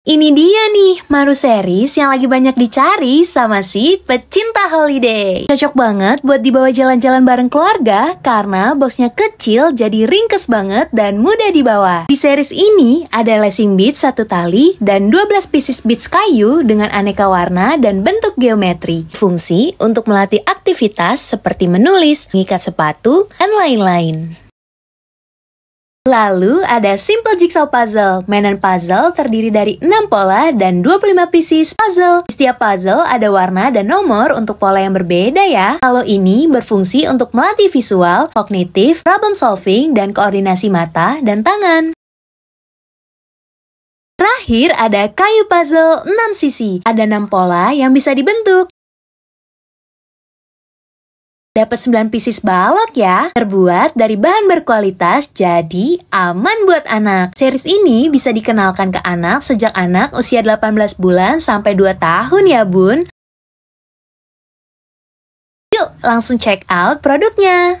Ini dia nih, Maru Series yang lagi banyak dicari sama si pecinta holiday. Cocok banget buat dibawa jalan-jalan bareng keluarga karena boxnya kecil jadi ringkes banget dan mudah dibawa. Di series ini ada lacing beads satu tali dan 12 pieces beads kayu dengan aneka warna dan bentuk geometri. Fungsi untuk melatih aktivitas seperti menulis, mengikat sepatu, dan lain-lain. Lalu ada simple jigsaw puzzle. Mainan puzzle terdiri dari 6 pola dan 25 pieces puzzle. Setiap puzzle ada warna dan nomor untuk pola yang berbeda ya. Kalau ini berfungsi untuk melatih visual, kognitif, problem solving, dan koordinasi mata dan tangan. Terakhir ada kayu puzzle 6 sisi. Ada 6 pola yang bisa dibentuk. Dapat 9 pieces balok ya. Terbuat dari bahan berkualitas, jadi aman buat anak. Series ini bisa dikenalkan ke anak sejak anak usia 18 bulan sampai 2 tahun ya bun. Yuk langsung check out produknya.